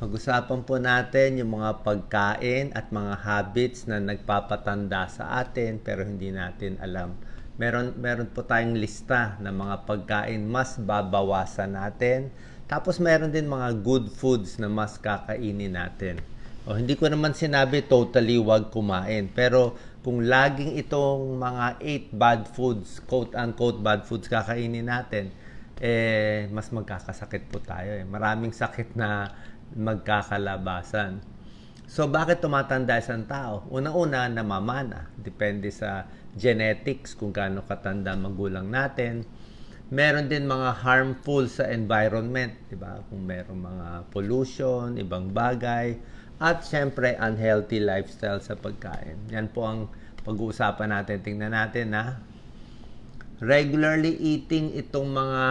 Pag-usapan po natin yung mga pagkain at mga habits na nagpapatanda sa atin pero hindi natin alam. Meron, meron po tayong lista ng mga pagkain mas babawasan natin. Tapos meron din mga good foods na mas kakainin natin. O, hindi ko naman sinabi totally wag kumain. Pero kung laging itong mga 8 bad foods, quote-unquote bad foods kakainin natin, eh, mas magkakasakit po tayo. Eh. Maraming sakit na magkakalabasan. So, bakit tumatanda isang tao? Una-una, namamana. Depende sa genetics, kung gaano katanda magulang natin. Meron din mga harmful sa environment, di ba? Kung meron mga pollution, ibang bagay. At syempre, unhealthy lifestyle sa pagkain. Yan po ang pag-uusapan natin. Tingnan natin na regularly eating itong mga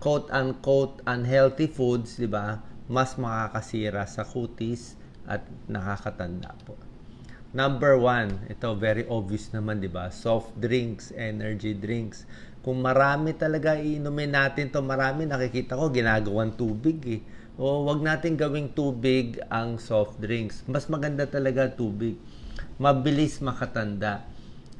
quote-unquote unhealthy foods, di ba? mas makakasira sa kutis at nakakatanda po. Number one, ito very obvious naman, di ba? Soft drinks, energy drinks. Kung marami talaga iinumin natin to, marami nakikita ko ginagawang tubig eh. O wag natin gawing tubig ang soft drinks. Mas maganda talaga tubig. Mabilis makatanda.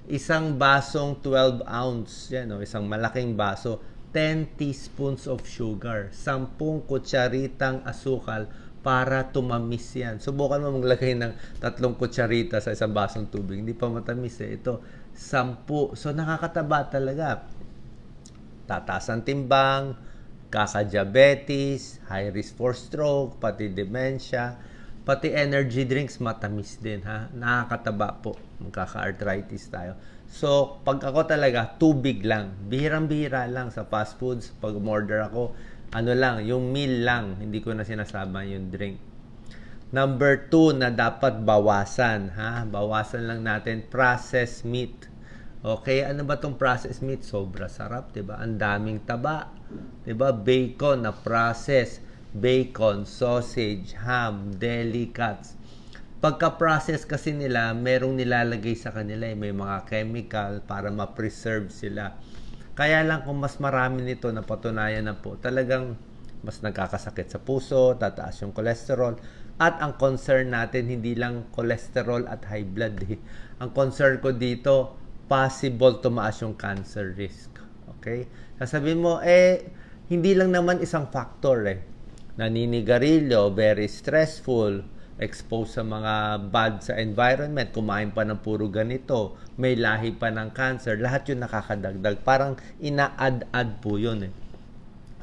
Isang basong 12 ounce, yan o, isang malaking baso, 10 teaspoons of sugar, 10 kutsaritang asukal para tumamis yan. Subukan mo maglagay ng tatlong kutsarita sa isang basong tubig. Hindi pa matamis eh. Ito, 10. So, nakakataba talaga. Tataas timbang, kaka-diabetes, high risk for stroke, pati dementia, pati energy drinks matamis din ha. Nakakataba po. Magkaka-arthritis tayo. So, pag ako talaga, tubig lang. Bihirang-bihira lang sa fast foods. Pag order ako, ano lang, yung meal lang. Hindi ko na sinasama yung drink. Number two na dapat bawasan. Ha? Bawasan lang natin, processed meat. Okay, ano ba tong processed meat? Sobra sarap, 'di ba? Ang daming taba, 'di ba? Bacon na process, bacon, sausage, ham, deli cuts, Pagka-process kasi nila, merong nilalagay sa kanila. Eh. May mga chemical para ma-preserve sila. Kaya lang kung mas marami nito na patunayan na po, talagang mas nagkakasakit sa puso, tataas yung cholesterol. At ang concern natin, hindi lang cholesterol at high blood. Eh. Ang concern ko dito, possible tumaas yung cancer risk. Okay? Sasabihin mo, eh, hindi lang naman isang factor eh. Naninigarilyo, very stressful, exposed sa mga bad sa environment, kumain pa ng puro ganito, may lahi pa ng cancer, lahat yun nakakadagdag. Parang ina-add-add po yun eh.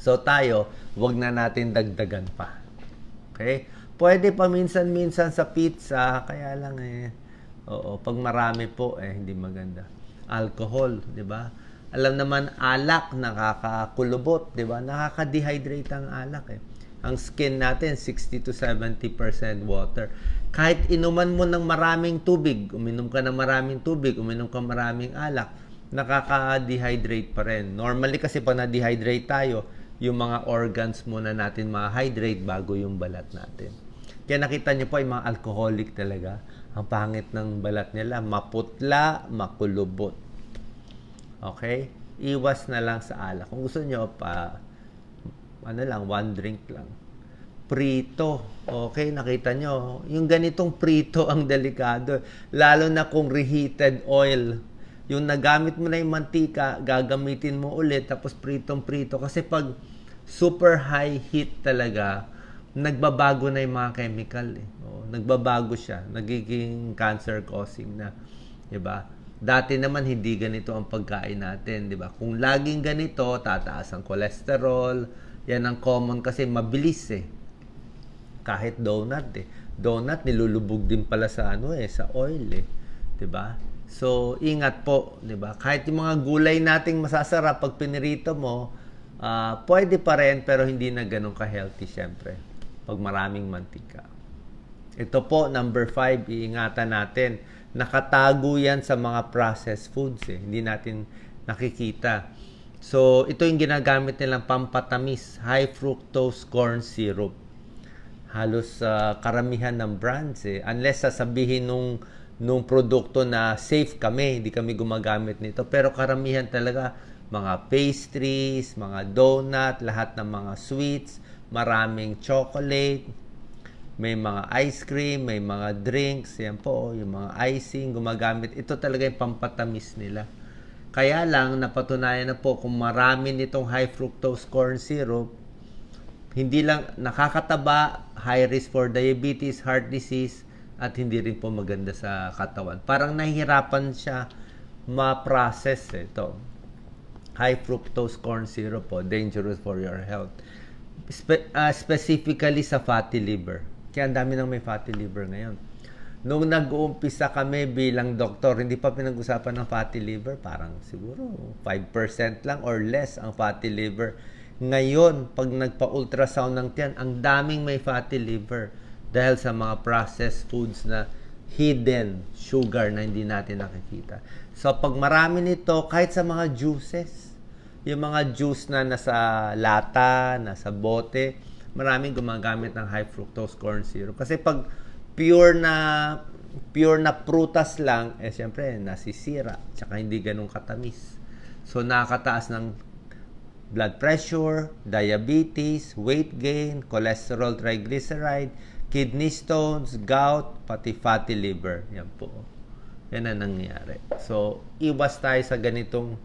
So tayo, wag na natin dagdagan pa. Okay? Pwede pa minsan-minsan sa pizza, kaya lang eh. Oo, pag marami po eh hindi maganda. Alcohol, 'di ba? Alam naman alak nakakakulubot, 'di ba? Nakakadehydrate ang alak eh. Ang skin natin, 60 to 70% water. Kahit inuman mo ng maraming tubig, uminom ka ng maraming tubig, uminom ka maraming alak, nakaka-dehydrate pa rin. Normally kasi pag na-dehydrate tayo, yung mga organs muna natin ma-hydrate bago yung balat natin. Kaya nakita nyo po, yung mga alcoholic talaga, ang pangit ng balat nila, maputla, makulubot. Okay? Iwas na lang sa alak. Kung gusto nyo, pa, ano lang, one drink lang. Prito. Okay, nakita nyo. Yung ganitong prito ang delikado. Lalo na kung reheated oil. Yung nagamit mo na yung mantika, gagamitin mo ulit tapos pritong-prito. Kasi pag super high heat talaga, nagbabago na yung mga chemical. Eh. O, nagbabago siya. Nagiging cancer-causing na. ba diba? Dati naman hindi ganito ang pagkain natin, 'di ba? Kung laging ganito, tataas ang cholesterol, yan ang common kasi mabilis eh. Kahit donut eh. Donut nilulubog din pala sa ano eh, sa oil eh. 'Di ba? So, ingat po, 'di ba? Kahit yung mga gulay nating masasarap pag pinirito mo, uh, pwede pa rin pero hindi na ganoon ka-healthy syempre pag maraming mantika. Ito po, number 5, iingatan natin. Nakatago yan sa mga processed foods. Eh. Hindi natin nakikita So, ito yung ginagamit nilang pampatamis, high fructose corn syrup. Halos uh, karamihan ng brands eh. Unless sasabihin nung, nung produkto na safe kami, hindi kami gumagamit nito. Pero karamihan talaga, mga pastries, mga donut, lahat ng mga sweets, maraming chocolate, may mga ice cream, may mga drinks, yan po, yung mga icing, gumagamit. Ito talaga yung pampatamis nila. Kaya lang, napatunayan na po kung marami nitong high fructose corn syrup, hindi lang nakakataba, high risk for diabetes, heart disease, at hindi rin po maganda sa katawan. Parang nahihirapan siya ma-process eh, ito. High fructose corn syrup po, dangerous for your health. Spe- uh, specifically sa fatty liver. Kaya ang dami nang may fatty liver ngayon nung nag-uumpisa kami bilang doktor, hindi pa pinag-usapan ng fatty liver, parang siguro 5% lang or less ang fatty liver. Ngayon, pag nagpa-ultrasound ng tiyan, ang daming may fatty liver dahil sa mga processed foods na hidden sugar na hindi natin nakikita. So, pag marami nito, kahit sa mga juices, yung mga juice na nasa lata, nasa bote, maraming gumagamit ng high fructose corn syrup. Kasi pag pure na pure na prutas lang, eh siyempre nasisira, tsaka hindi ganun katamis. So nakakataas ng blood pressure, diabetes, weight gain, cholesterol, triglyceride, kidney stones, gout, pati fatty liver. Yan po. Yan ang nangyari. So, iwas tayo sa ganitong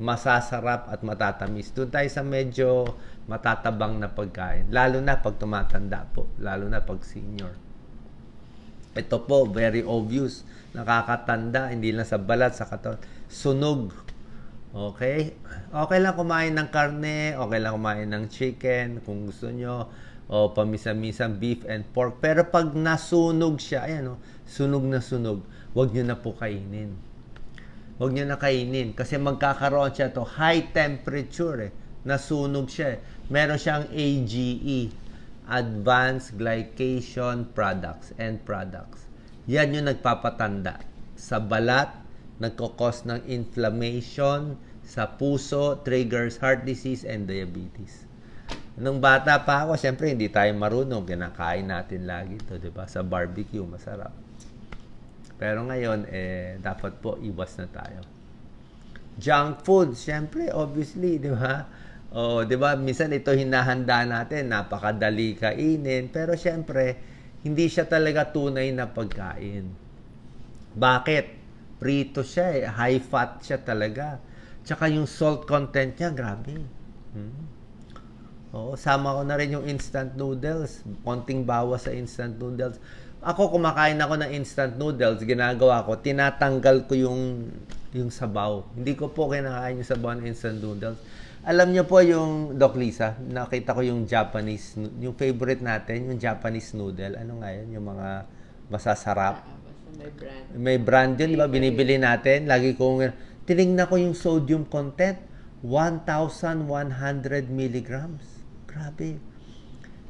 masasarap at matatamis. Doon tayo sa medyo matatabang na pagkain. Lalo na pag tumatanda po. Lalo na pag senior. Ito po, very obvious. Nakakatanda, hindi lang sa balat, sa katawan. Sunog. Okay? Okay lang kumain ng karne, okay lang kumain ng chicken, kung gusto nyo. O pamisa-misang beef and pork. Pero pag nasunog siya, ayan o, sunog na sunog, wag nyo na po kainin. Huwag niyo na kainin kasi magkakaroon siya to high temperature eh. Nasunog siya eh. Meron siyang AGE advanced glycation products and products. Yan yung nagpapatanda sa balat, nagkakos ng inflammation, sa puso, triggers heart disease and diabetes. Nung bata pa ako, syempre hindi tayo marunong. Kinakain natin lagi ito, di ba? Sa barbecue, masarap. Pero ngayon, eh, dapat po iwas na tayo. Junk food, syempre, obviously, di ba? Oh, 'di ba? Minsan ito hinahanda natin, napakadali kainin, pero siyempre hindi siya talaga tunay na pagkain. Bakit? Prito siya eh. High fat siya talaga. Tsaka yung salt content niya, grabe. Hmm. Oo, sama ko na rin yung instant noodles. Konting bawas sa instant noodles. Ako, kumakain ako ng instant noodles. Ginagawa ko, tinatanggal ko yung, yung sabaw. Hindi ko po kinakain yung sabaw ng instant noodles alam niyo po yung Doc Lisa, nakita ko yung Japanese, yung favorite natin, yung Japanese noodle. Ano nga yun? Yung mga masasarap. Ah, may brand. May brand yun, di ba? Binibili natin. Lagi kong, tinignan ko yung sodium content. 1,100 milligrams. Grabe.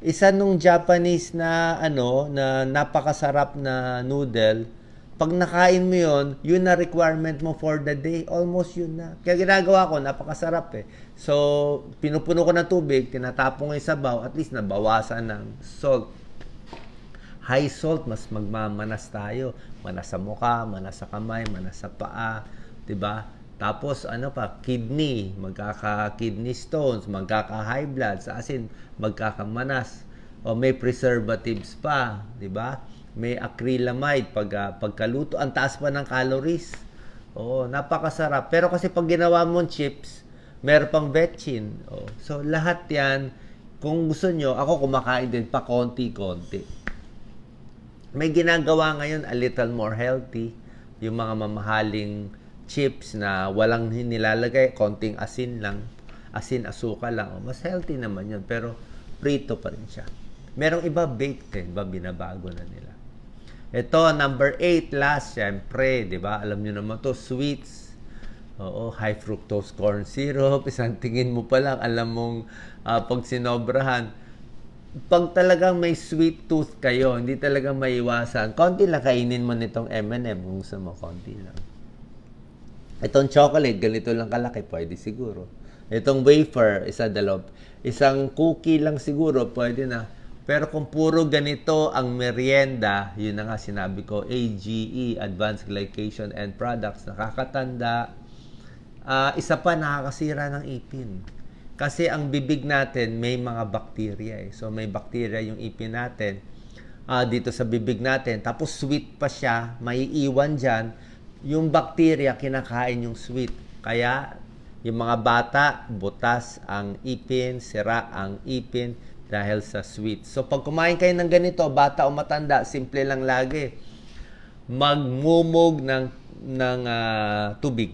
Isa nung Japanese na ano, na napakasarap na noodle, pag nakain mo yon yun na requirement mo for the day. Almost yun na. Kaya ginagawa ko, napakasarap eh. So, pinupuno ko ng tubig, tinatapong yung sabaw, at least nabawasan ng salt. High salt, mas magmamanas tayo. Manas sa mukha, manas sa kamay, manas sa paa. 'di ba? Tapos ano pa, kidney, magkaka-kidney stones, magkaka-high blood, sa asin, magkakamanas, o may preservatives pa, 'di ba? may acrylamide pag uh, pagkaluto ang taas pa ng calories oh napakasarap pero kasi pag ginawa mong chips meron pang vetchin oh so lahat yan kung gusto nyo ako kumakain din pa konti-konti may ginagawa ngayon a little more healthy yung mga mamahaling chips na walang nilalagay konting asin lang asin asuka lang oh, mas healthy naman yun pero prito pa rin siya merong iba baked eh, ba binabago na nila ito, number 8, last, syempre, di ba? Alam nyo naman to sweets. Oo, high fructose corn syrup. Isang tingin mo pa lang, alam mong uh, pag sinobrahan, pag talagang may sweet tooth kayo, hindi talaga maiwasan. Konti lang kainin mo nitong M&M kung gusto mo, konti lang. Itong chocolate, ganito lang kalaki, pwede siguro. Itong wafer, isa dalob. Isang cookie lang siguro, pwede na pero kung puro ganito ang merienda, yun na nga sinabi ko, AGE, Advanced Glycation and Products, nakakatanda, uh, isa pa nakakasira ng ipin. Kasi ang bibig natin may mga bakterya eh. So may bakterya yung ipin natin uh, dito sa bibig natin. Tapos sweet pa siya, may iwan dyan. Yung bakterya kinakain yung sweet. Kaya yung mga bata, butas ang ipin, sira ang ipin dahil sa sweet. So pag kumain kayo ng ganito, bata o matanda, simple lang lagi. Magmumog ng ng uh, tubig.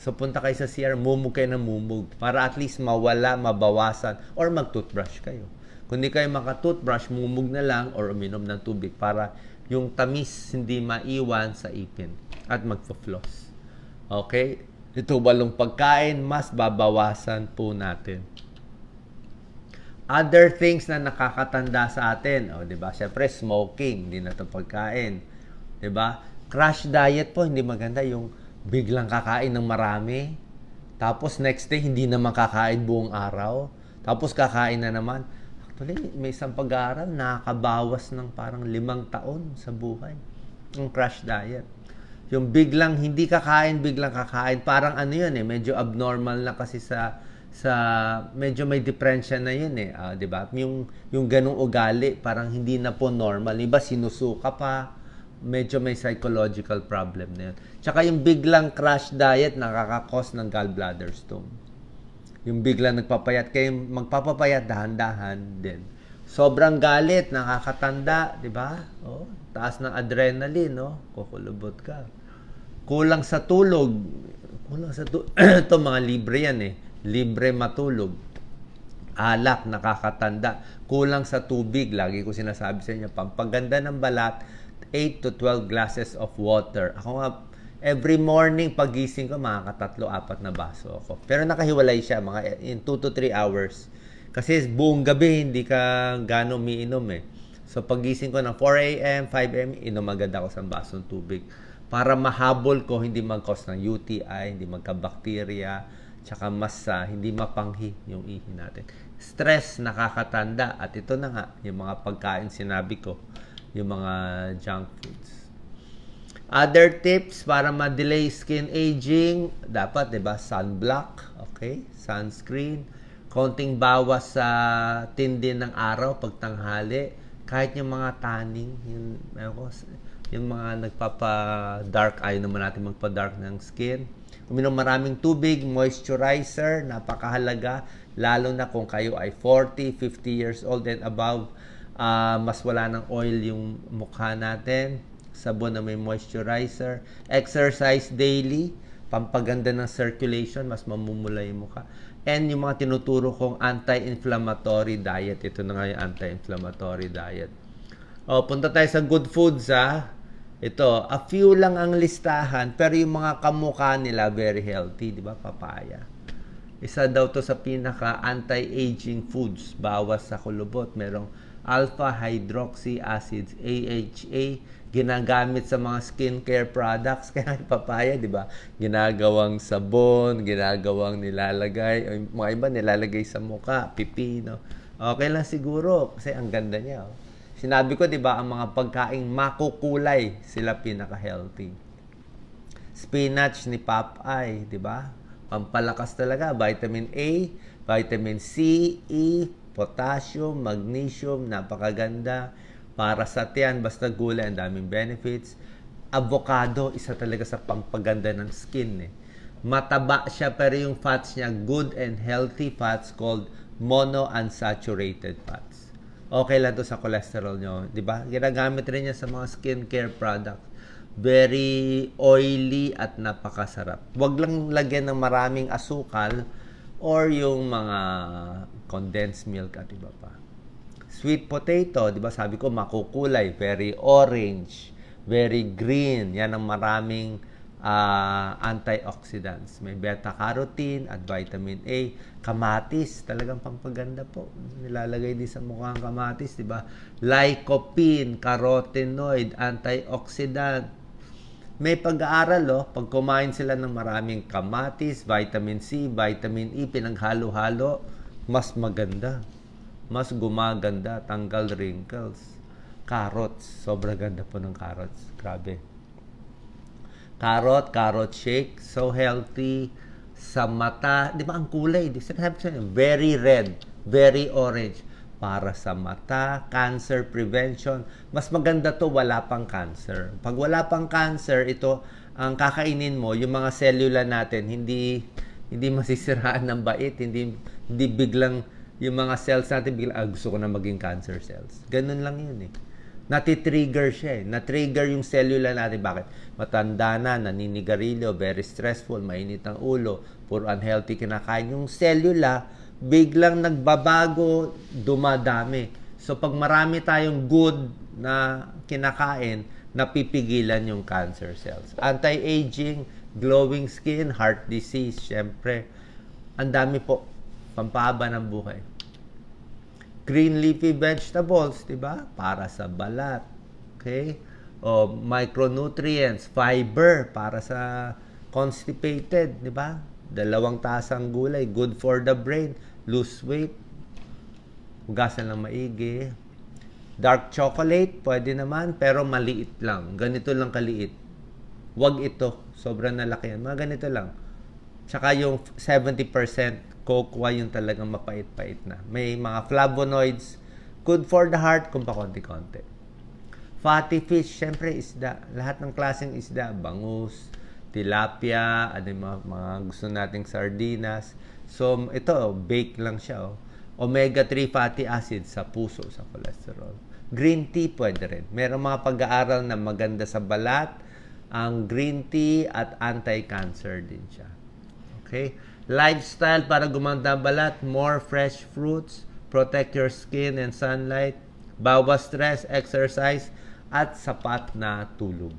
So punta kayo sa CR, mumog kayo ng mumog para at least mawala, mabawasan or magtoothbrush kayo. Kung hindi kayo maka-toothbrush, mumog na lang or uminom ng tubig para yung tamis hindi maiwan sa ipin at magpo-floss. Okay? Ito balong pagkain, mas babawasan po natin other things na nakakatanda sa atin. O, di ba? Siyempre, smoking, hindi na ito pagkain. Di ba? Crash diet po, hindi maganda yung biglang kakain ng marami. Tapos next day, hindi na makakain buong araw. Tapos kakain na naman. Actually, may isang pag-aaral, nakakabawas ng parang limang taon sa buhay. Yung crash diet. Yung biglang hindi kakain, biglang kakain. Parang ano yun eh, medyo abnormal na kasi sa sa medyo may diferensya na yun eh, uh, 'di ba? Yung yung ganung ugali parang hindi na po normal, iba sinusuka pa. Medyo may psychological problem na yun. Tsaka yung biglang crash diet nakakakos ng gallbladder stone. Yung biglang nagpapayat kay magpapapayat dahan-dahan din. Sobrang galit, nakakatanda, 'di ba? Oh, taas ng adrenaline, no? Oh. Kukulubot ka. Kulang sa tulog. Kulang sa tulog. to mga libre yan eh libre matulog, alak, nakakatanda, kulang sa tubig. Lagi ko sinasabi sa inyo, pampaganda ng balat, 8 to 12 glasses of water. Ako nga, every morning pagising ko, mga katatlo, apat na baso ako. Pero nakahiwalay siya, mga eh, in 2 to 3 hours. Kasi buong gabi, hindi ka gano'ng umiinom eh. So pagising ko ng 4 a.m., 5 a.m., inom agad ako sa basong tubig para mahabol ko, hindi mag-cause ng UTI, hindi magka-bacteria, Tsaka mas uh, hindi mapanghi yung ihi natin. Stress, nakakatanda. At ito na nga, yung mga pagkain sinabi ko. Yung mga junk foods. Other tips para ma-delay skin aging, dapat 'di ba sunblock, okay? Sunscreen, konting bawas sa uh, tindi ng araw pag tanghali, kahit yung mga tanning, yung, yung mga nagpapa dark eye naman natin magpa-dark ng skin, Uminom maraming tubig, moisturizer, napakahalaga. Lalo na kung kayo ay 40, 50 years old and above, uh, mas wala ng oil yung mukha natin. Sabon na may moisturizer. Exercise daily, pampaganda ng circulation, mas mamumula yung mukha. And yung mga tinuturo kong anti-inflammatory diet. Ito na nga yung anti-inflammatory diet. O, oh, punta tayo sa good foods, ha? Ah. Ito, a few lang ang listahan, pero yung mga kamukha nila very healthy, di ba? Papaya. Isa daw to sa pinaka anti-aging foods, bawas sa kulubot. Merong alpha hydroxy acids, AHA, ginagamit sa mga skincare products. Kaya papaya, di ba? Ginagawang sabon, ginagawang nilalagay. Mga iba nilalagay sa muka, pipino. Okay lang siguro kasi ang ganda niya. Oh. Sinabi ko, di ba, ang mga pagkaing makukulay, sila pinaka-healthy. Spinach ni Popeye, di ba? Pampalakas talaga. Vitamin A, vitamin C, E, potassium, magnesium, napakaganda. Para sa tiyan, basta gulay, ang daming benefits. Avocado, isa talaga sa pampaganda ng skin eh. Mataba siya pero yung fats niya good and healthy fats called monounsaturated fats okay lang to sa cholesterol nyo. Di ba? Ginagamit rin niya sa mga skincare products. Very oily at napakasarap. Huwag lang lagyan ng maraming asukal or yung mga condensed milk at iba pa. Sweet potato, di ba sabi ko makukulay, very orange, very green. Yan ang maraming uh, antioxidants. May beta-carotene at vitamin A. Kamatis, talagang pampaganda po. Nilalagay din sa mukha ang kamatis, di ba? Lycopene, carotenoid, antioxidant. May pag-aaral, oh, pag kumain sila ng maraming kamatis, vitamin C, vitamin E, pinaghalo-halo, mas maganda. Mas gumaganda, tanggal wrinkles. Carrots, sobrang ganda po ng carrots. Grabe carrot, carrot shake, so healthy, sa mata, di ba ang kulay, di sinasabi very red, very orange, para sa mata, cancer prevention. Mas maganda to wala pang cancer. Pag wala pang cancer, ito ang kakainin mo, yung mga cellula natin hindi hindi masisiraan ng bait, hindi hindi biglang yung mga cells natin biglang ah, gusto ko na maging cancer cells. Ganun lang 'yun eh natitrigger siya eh. Natrigger yung cellular natin. Bakit? Matanda na, naninigarilyo, very stressful, mainit ang ulo, puro unhealthy kinakain. Yung cellular, biglang nagbabago, dumadami. So pag marami tayong good na kinakain, napipigilan yung cancer cells. Anti-aging, glowing skin, heart disease, syempre. Ang dami po, pampahaba ng buhay. Green leafy vegetables, di ba? Para sa balat. Okay? O micronutrients, fiber para sa constipated, di ba? Dalawang tasang gulay, good for the brain, lose weight. Hugasan lang maigi. Dark chocolate, pwede naman, pero maliit lang. Ganito lang kaliit. Huwag ito. Sobrang yan. Mga ganito lang. Tsaka yung 70% cocoa yung talagang mapait-pait na. May mga flavonoids, good for the heart kung pa konti-konti. Fatty fish, syempre isda. Lahat ng klaseng isda, bangus, tilapia, ano yung mga, mga gusto nating sardinas. So, ito, oh, bake lang siya. Oh. Omega-3 fatty acid sa puso, sa cholesterol. Green tea pwede rin. Merong mga pag-aaral na maganda sa balat, ang green tea at anti-cancer din siya. Okay? lifestyle para gumanda ang balat, more fresh fruits, protect your skin and sunlight, bawas stress, exercise, at sapat na tulog.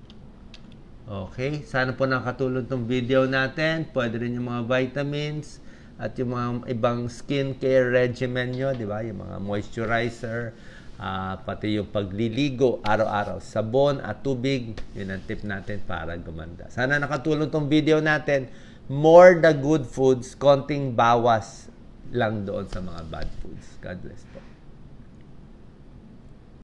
Okay, sana po nakatulong tong video natin. Pwede rin yung mga vitamins at yung mga ibang skin care regimen nyo, di ba? Yung mga moisturizer, uh, pati yung pagliligo araw-araw. Sabon at tubig, yun ang tip natin para gumanda. Sana nakatulong tong video natin more the good foods, konting bawas lang doon sa mga bad foods. God bless po.